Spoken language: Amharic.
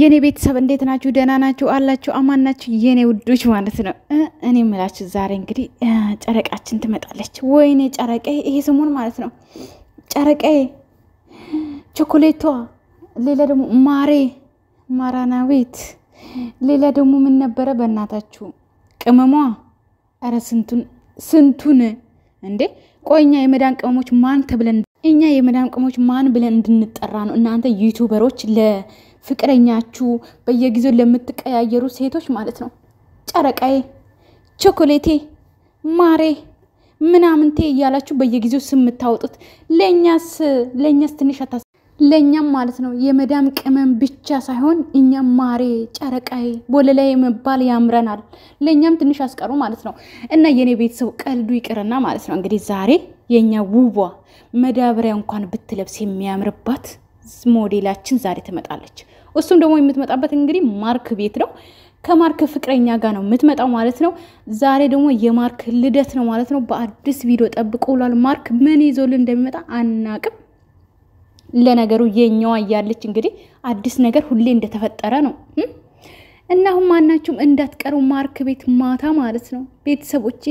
የኔ ቤተሰብ እንዴት ናችሁ? ደህና ናችሁ? አላችሁ? አማን ናችሁ? የኔ ውዶች ማለት ነው። እኔ ምላችሁ ዛሬ እንግዲህ ጨረቃችን ትመጣለች። ወይኔ ጨረቀ ይሄ ስሙን ማለት ነው። ጨረቀ ቾኮሌቷ፣ ሌላ ደግሞ ማሬ፣ ማራናዊት፣ ሌላ ደግሞ ምን ነበረ በእናታችሁ ቅመሟ። ኧረ ስንቱን ስንቱን እንዴ! ቆይ እኛ የመዳን ቅመሞች ማን ተብለን እኛ የመዳን ቅመሞች ማን ብለን እንድንጠራ ነው እናንተ ዩቱበሮች ለ ፍቅረኛችሁ በየጊዜው ለምትቀያየሩ ሴቶች ማለት ነው። ጨረቃዬ፣ ቾኮሌቴ፣ ማሬ ምናምንቴ እያላችሁ በየጊዜው ስም የምታወጡት ለእኛስ ለእኛስ ትንሽ አታስ ለእኛም ማለት ነው የመዳም ቅመም ብቻ ሳይሆን እኛም ማሬ ጨረቃዬ ቦለላይ መባል ያምረናል። ለእኛም ትንሽ አስቀሩ ማለት ነው። እና የኔ ቤተሰብ ቀልዱ ይቅርና ማለት ነው እንግዲህ ዛሬ የእኛ ውቧ መዳበሪያ እንኳን ብትለብስ የሚያምርባት ሞዴላችን ዛሬ ትመጣለች። እሱም ደግሞ የምትመጣበት እንግዲህ ማርክ ቤት ነው። ከማርክ ፍቅረኛ ጋር ነው የምትመጣው ማለት ነው። ዛሬ ደግሞ የማርክ ልደት ነው ማለት ነው። በአዲስ ቪዲዮ ጠብቆ ውሏል። ማርክ ምን ይዞልን እንደሚመጣ አናቅም። ለነገሩ የኛዋ እያለች እንግዲህ አዲስ ነገር ሁሌ እንደተፈጠረ ነው እናሁም ማናችሁም እንዳትቀሩ ማርክ ቤት ማታ ማለት ነው ቤተሰቦቼ